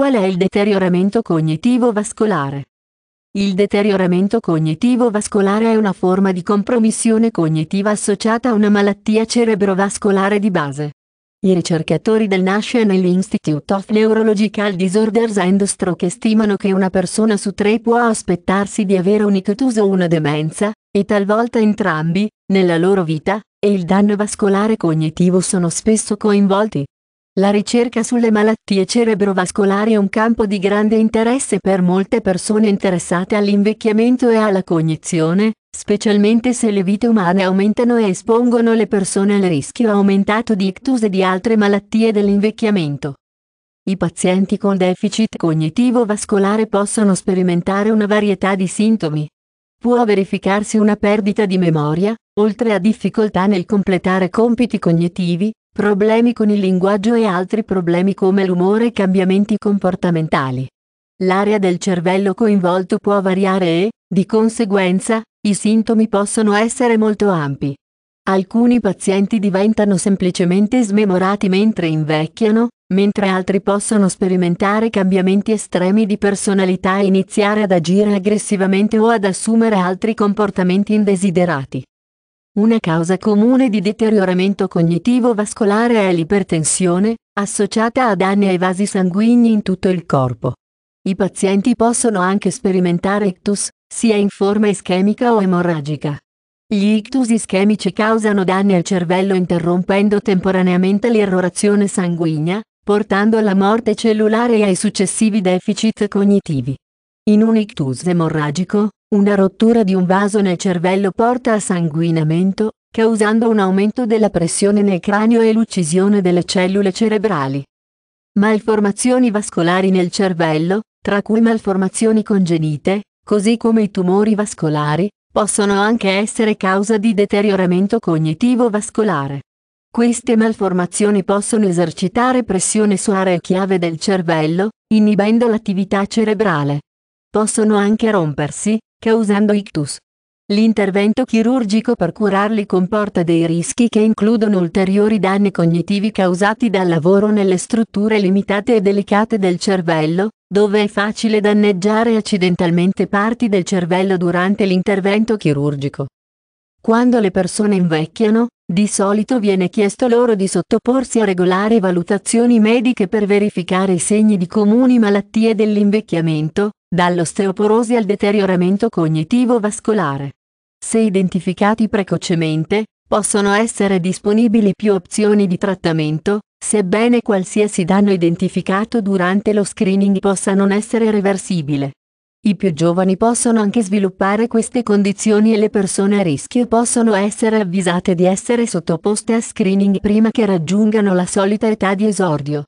Qual è il deterioramento cognitivo vascolare? Il deterioramento cognitivo vascolare è una forma di compromissione cognitiva associata a una malattia cerebrovascolare di base. I ricercatori del National Institute of Neurological Disorders and Stroke stimano che una persona su tre può aspettarsi di avere un ictus o una demenza, e talvolta entrambi, nella loro vita, e il danno vascolare cognitivo sono spesso coinvolti. La ricerca sulle malattie cerebrovascolari è un campo di grande interesse per molte persone interessate all'invecchiamento e alla cognizione, specialmente se le vite umane aumentano e espongono le persone al rischio aumentato di ictus e di altre malattie dell'invecchiamento. I pazienti con deficit cognitivo vascolare possono sperimentare una varietà di sintomi. Può verificarsi una perdita di memoria, oltre a difficoltà nel completare compiti cognitivi, Problemi con il linguaggio e altri problemi come l'umore e cambiamenti comportamentali. L'area del cervello coinvolto può variare e, di conseguenza, i sintomi possono essere molto ampi. Alcuni pazienti diventano semplicemente smemorati mentre invecchiano, mentre altri possono sperimentare cambiamenti estremi di personalità e iniziare ad agire aggressivamente o ad assumere altri comportamenti indesiderati. Una causa comune di deterioramento cognitivo vascolare è l'ipertensione, associata a danni ai vasi sanguigni in tutto il corpo. I pazienti possono anche sperimentare ictus, sia in forma ischemica o emorragica. Gli ictus ischemici causano danni al cervello interrompendo temporaneamente l'errorazione sanguigna, portando alla morte cellulare e ai successivi deficit cognitivi. In un ictus emorragico, una rottura di un vaso nel cervello porta a sanguinamento, causando un aumento della pressione nel cranio e l'uccisione delle cellule cerebrali. Malformazioni vascolari nel cervello, tra cui malformazioni congenite, così come i tumori vascolari, possono anche essere causa di deterioramento cognitivo vascolare. Queste malformazioni possono esercitare pressione su aree chiave del cervello, inibendo l'attività cerebrale. Possono anche rompersi, causando ictus. L'intervento chirurgico per curarli comporta dei rischi che includono ulteriori danni cognitivi causati dal lavoro nelle strutture limitate e delicate del cervello, dove è facile danneggiare accidentalmente parti del cervello durante l'intervento chirurgico. Quando le persone invecchiano, di solito viene chiesto loro di sottoporsi a regolari valutazioni mediche per verificare i segni di comuni malattie dell'invecchiamento, dall'osteoporosi al deterioramento cognitivo vascolare. Se identificati precocemente, possono essere disponibili più opzioni di trattamento, sebbene qualsiasi danno identificato durante lo screening possa non essere reversibile. I più giovani possono anche sviluppare queste condizioni e le persone a rischio possono essere avvisate di essere sottoposte a screening prima che raggiungano la solita età di esordio.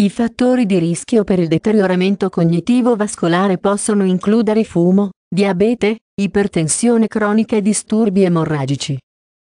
I fattori di rischio per il deterioramento cognitivo vascolare possono includere fumo, diabete, ipertensione cronica e disturbi emorragici.